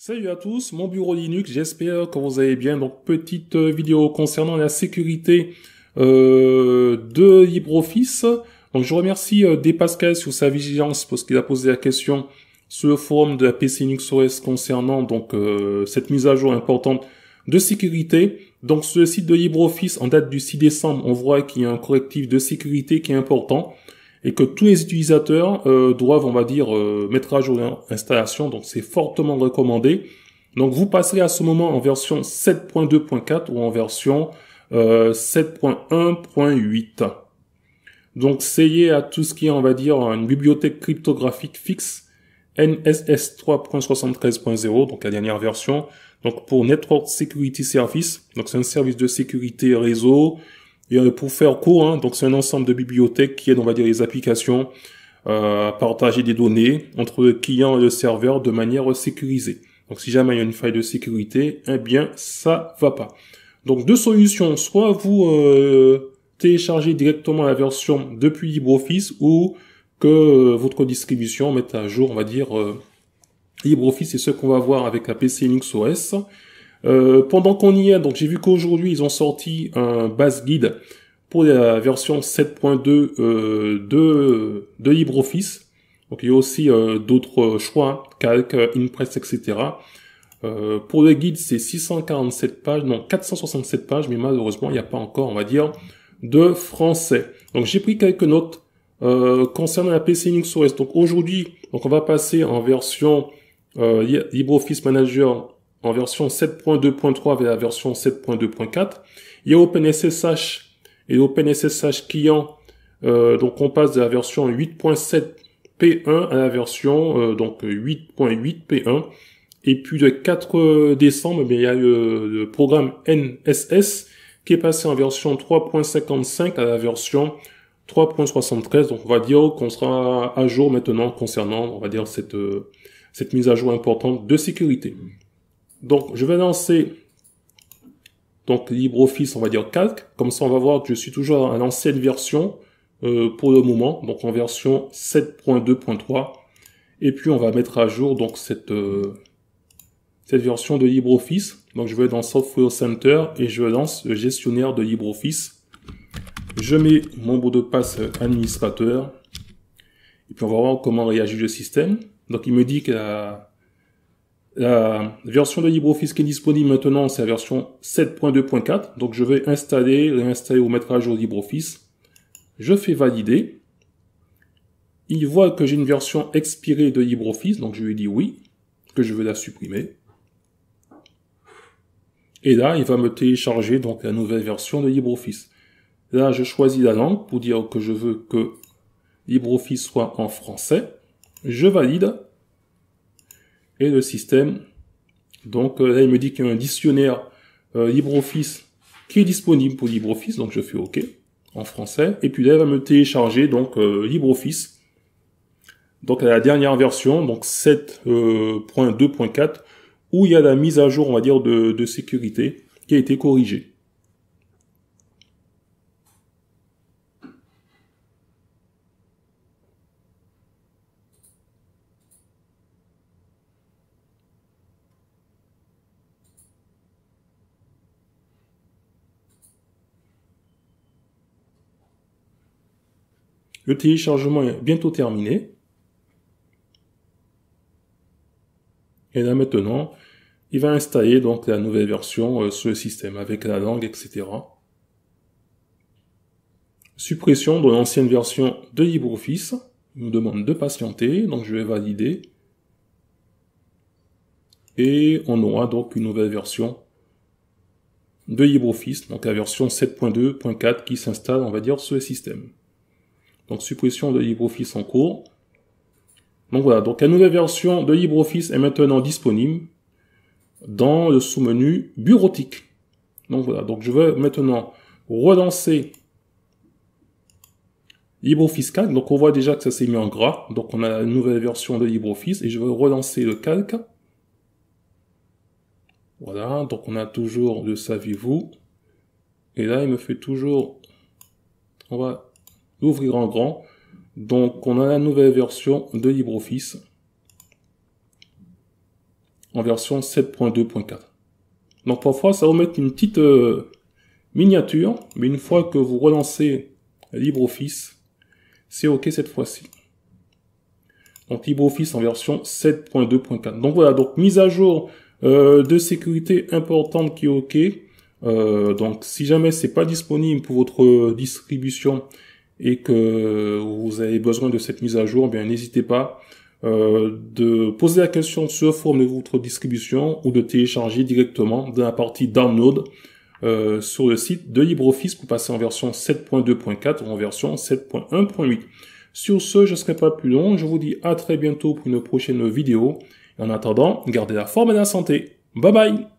Salut à tous, mon bureau Linux, j'espère que vous allez bien. Donc petite euh, vidéo concernant la sécurité euh, de LibreOffice. Donc je remercie euh, D. sur sa vigilance parce qu'il a posé la question sur le forum de la PC Linux OS concernant donc euh, cette mise à jour importante de sécurité. Donc sur le site de LibreOffice en date du 6 décembre, on voit qu'il y a un correctif de sécurité qui est important et que tous les utilisateurs euh, doivent, on va dire, euh, mettre à jour l'installation. Donc c'est fortement recommandé. Donc vous passerez à ce moment en version 7.2.4 ou en version euh, 7.1.8. Donc c'est à tout ce qui est, on va dire, une bibliothèque cryptographique fixe NSS 3.73.0, donc la dernière version. Donc pour Network Security Service, donc c'est un service de sécurité réseau euh, pour faire court, hein, donc c'est un ensemble de bibliothèques qui aident, on va dire, les applications euh, à partager des données entre le client et le serveur de manière sécurisée. Donc si jamais il y a une faille de sécurité, eh bien ça va pas. Donc deux solutions, soit vous euh, téléchargez directement la version depuis LibreOffice ou que votre distribution mette à jour, on va dire, LibreOffice et ce qu'on va voir avec la PC Linux OS. Euh, pendant qu'on y est, donc j'ai vu qu'aujourd'hui ils ont sorti un base guide pour la version 7.2 euh, de, de LibreOffice. Donc il y a aussi euh, d'autres choix, Calc, Impress, etc. Euh, pour le guide, c'est 647 pages, non 467 pages, mais malheureusement il n'y a pas encore, on va dire, de français. Donc j'ai pris quelques notes concernant la PC Linux OS. Donc aujourd'hui, donc on va passer en version LibreOffice Manager en version 7.2.3 vers la version 7.2.4. Il y a OpenSSH et OpenSSH client. Euh, donc on passe de la version 8.7 P1 à la version euh, donc 8.8 P1. Et puis le 4 décembre, eh il y a le, le, programme NSS qui est passé en version 3.55 à la version 3.73. Donc on va dire qu'on sera à jour maintenant concernant, on va dire, cette, euh, cette mise à jour importante de sécurité. Donc, je vais lancer donc LibreOffice, on va dire calque. Comme ça, on va voir que je suis toujours à l'ancienne version euh, pour le moment, donc en version 7.2.3. Et puis, on va mettre à jour donc cette, euh, cette version de LibreOffice. Donc, je vais dans Software Center et je lance le gestionnaire de LibreOffice. Je mets mon mot de passe administrateur. Et puis, on va voir comment réagit le système. Donc, il me dit que la version de LibreOffice qui est disponible maintenant, c'est la version 7.2.4. Donc je vais installer, réinstaller ou mettre à jour LibreOffice. Je fais valider. Il voit que j'ai une version expirée de LibreOffice, donc je lui dis oui, que je veux la supprimer. Et là, il va me télécharger donc la nouvelle version de LibreOffice. Là, je choisis la langue pour dire que je veux que LibreOffice soit en français. Je valide et le système. Donc euh, là, il me dit qu'il y a un dictionnaire euh, LibreOffice qui est disponible pour LibreOffice, donc je fais OK en français. Et puis là, elle va me télécharger donc euh, LibreOffice. Donc la dernière version, donc 7.2.4, où il y a la mise à jour, on va dire, de, de sécurité qui a été corrigée. Le téléchargement est bientôt terminé. Et là maintenant, il va installer donc la nouvelle version euh, sur le système avec la langue, etc. Suppression de l'ancienne version de LibreOffice. Il nous demande de patienter, donc je vais valider. Et on aura donc une nouvelle version de LibreOffice, donc la version 7.2.4 qui s'installe, on va dire, sur le système. Donc suppression de LibreOffice en cours. Donc voilà, donc la nouvelle version de LibreOffice est maintenant disponible dans le sous-menu bureautique. Donc voilà, donc je veux maintenant relancer LibreOffice Calc. Donc on voit déjà que ça s'est mis en gras. Donc on a la nouvelle version de LibreOffice et je veux relancer le calque. Voilà, donc on a toujours le savez-vous. Et là, il me fait toujours... On va L'ouvrir en grand. Donc on a la nouvelle version de LibreOffice en version 7.2.4. Donc parfois ça va vous mettre une petite euh, miniature, mais une fois que vous relancez LibreOffice, c'est OK cette fois-ci. Donc LibreOffice en version 7.2.4. Donc voilà, donc mise à jour euh, de sécurité importante qui est OK. Euh, donc si jamais c'est pas disponible pour votre distribution, et que vous avez besoin de cette mise à jour, eh bien n'hésitez pas euh, de poser la question sur forme de votre distribution ou de télécharger directement dans la partie download euh, sur le site de LibreOffice pour passer en version 7.2.4 ou en version 7.1.8. Sur ce, je ne serai pas plus long. Je vous dis à très bientôt pour une prochaine vidéo. En attendant, gardez la forme et la santé. Bye bye